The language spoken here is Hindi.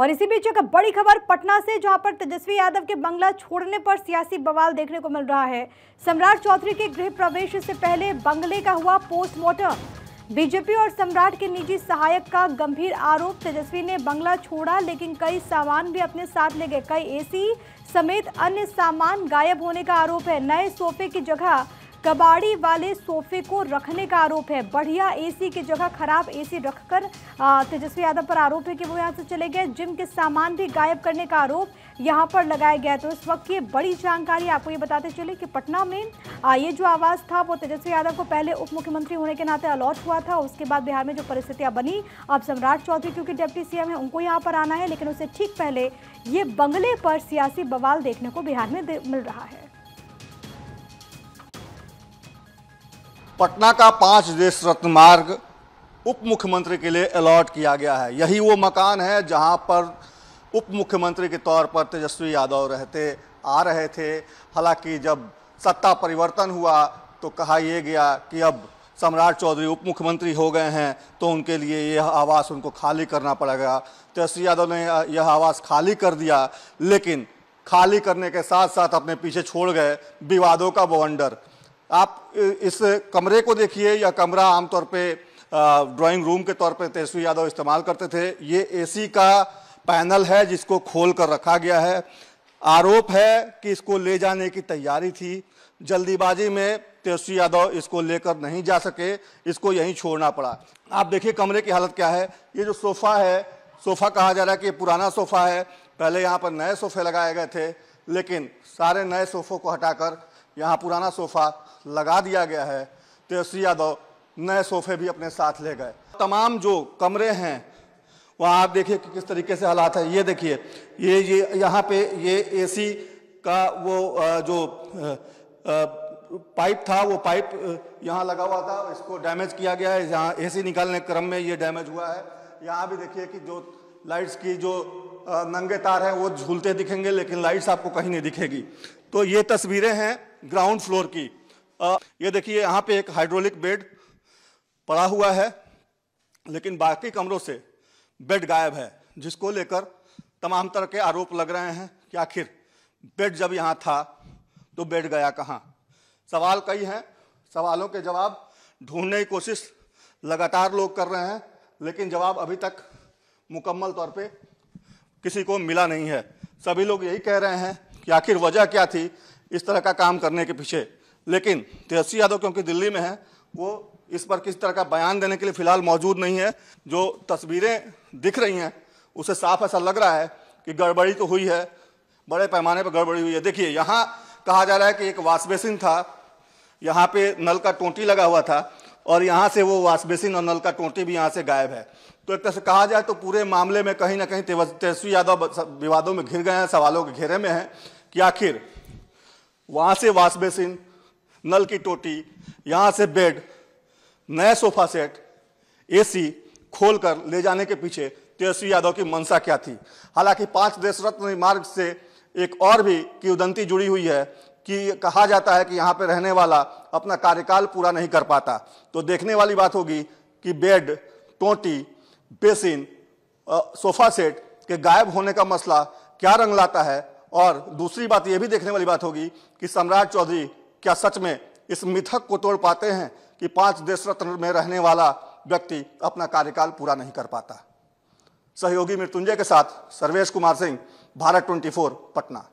और इसी बीच एक बड़ी खबर पटना से जहां पर तेजस्वी यादव के बंगला छोड़ने पर सियासी बवाल देखने को मिल रहा है सम्राट चौधरी के गृह प्रवेश से पहले बंगले का हुआ पोस्टमार्टम बीजेपी और सम्राट के निजी सहायक का गंभीर आरोप तेजस्वी ने बंगला छोड़ा लेकिन कई सामान भी अपने साथ ले गए कई एसी समेत अन्य सामान गायब होने का आरोप है नए सोफे की जगह कबाड़ी वाले सोफे को रखने का आरोप है बढ़िया एसी की जगह खराब एसी रखकर तेजस्वी यादव पर आरोप है कि वो यहाँ से चले गए जिम के सामान भी गायब करने का आरोप यहाँ पर लगाया गया तो इस वक्त ये बड़ी जानकारी आपको ये बताते चले कि पटना में ये जो आवाज़ था वो तेजस्वी यादव को पहले उप मुख्यमंत्री होने के नाते अलॉट हुआ था उसके बाद बिहार में जो परिस्थितियां बनी अब सम्राट चौधरी क्योंकि डेप्टी सीएम है उनको यहाँ पर आना है लेकिन उससे ठीक पहले ये बंगले पर सियासी बवाल देखने को बिहार में मिल रहा है पटना का पांच देश रत्न मार्ग उप मुख्यमंत्री के लिए अलॉट किया गया है यही वो मकान है जहां पर उप मुख्यमंत्री के तौर पर तेजस्वी यादव रहते आ रहे थे हालांकि जब सत्ता परिवर्तन हुआ तो कहा यह गया कि अब सम्राट चौधरी उप मुख्यमंत्री हो गए हैं तो उनके लिए यह आवास उनको खाली करना पड़ेगा तेजस्वी यादव ने यह आवास खाली कर दिया लेकिन खाली करने के साथ साथ अपने पीछे छोड़ गए विवादों का बवंडर आप इस कमरे को देखिए या कमरा आमतौर पे ड्राइंग रूम के तौर पे तेजस्वी यादव इस्तेमाल करते थे ये एसी का पैनल है जिसको खोल कर रखा गया है आरोप है कि इसको ले जाने की तैयारी थी जल्दीबाजी में तेजस्वी यादव इसको लेकर नहीं जा सके इसको यहीं छोड़ना पड़ा आप देखिए कमरे की हालत क्या है ये जो सोफ़ा है सोफ़ा कहा जा रहा है कि पुराना सोफ़ा है पहले यहाँ पर नए सोफ़े लगाए गए थे लेकिन सारे नए सोफ़ों को हटाकर यहाँ पुराना सोफ़ा लगा दिया गया है तेजस्वी यादव नए सोफ़े भी अपने साथ ले गए तमाम जो कमरे हैं वहाँ आप देखिए कि किस तरीके से हालात है ये देखिए ये ये यहाँ पे ये एसी का वो जो पाइप था वो पाइप यहाँ लगा हुआ था इसको डैमेज किया गया है यहाँ एसी निकालने के क्रम में ये डैमेज हुआ है यहाँ भी देखिए कि जो लाइट्स की जो नंगे तार हैं वो झूलते दिखेंगे लेकिन लाइट्स आपको कहीं नहीं दिखेगी तो ये तस्वीरें हैं ग्राउंड फ्लोर की आ, ये देखिए यहाँ पे एक हाइड्रोलिक बेड पड़ा हुआ है लेकिन बाकी कमरों से बेड गायब है जिसको लेकर तमाम तरह के आरोप लग रहे हैं कि आखिर बेड जब यहाँ था तो बेड गया कहाँ सवाल कई हैं सवालों के जवाब ढूंढने की कोशिश लगातार लोग कर रहे हैं लेकिन जवाब अभी तक मुकम्मल तौर पे किसी को मिला नहीं है सभी लोग यही कह रहे हैं कि आखिर वजह क्या थी इस तरह का काम करने के पीछे लेकिन तेजस्वी यादव क्योंकि दिल्ली में है वो इस पर किस तरह का बयान देने के लिए फिलहाल मौजूद नहीं है जो तस्वीरें दिख रही हैं उसे साफ ऐसा लग रहा है कि गड़बड़ी तो हुई है बड़े पैमाने पर गड़बड़ी हुई है देखिए यहाँ कहा जा रहा है कि एक वाश बेसिन था यहाँ पे नल का टोंटी लगा हुआ था और यहाँ से वो वाश बेसिन और नल का टोंटी भी यहाँ से गायब है तो एक तरह से कहा जाए तो पूरे मामले में कहीं ना कहीं तेजस्वी यादव विवादों में घिर गए हैं सवालों के घेरे में हैं कि आखिर वहां से वॉश बेसिन नल की टोटी यहाँ से बेड नए सोफा सेट एसी खोलकर ले जाने के पीछे तेजस्वी यादव की मंशा क्या थी हालांकि पांच देश रत्न मार्ग से एक और भी किवदंती जुड़ी हुई है कि कहा जाता है कि यहाँ पर रहने वाला अपना कार्यकाल पूरा नहीं कर पाता तो देखने वाली बात होगी कि बेड टोटी बेसिन सोफा सेट के गायब होने का मसला क्या रंग लाता है और दूसरी बात यह भी देखने वाली बात होगी कि सम्राट चौधरी क्या सच में इस मिथक को तोड़ पाते हैं कि पांच देश रत्न में रहने वाला व्यक्ति अपना कार्यकाल पूरा नहीं कर पाता सहयोगी मृत्युंजय के साथ सर्वेश कुमार सिंह भारत 24 पटना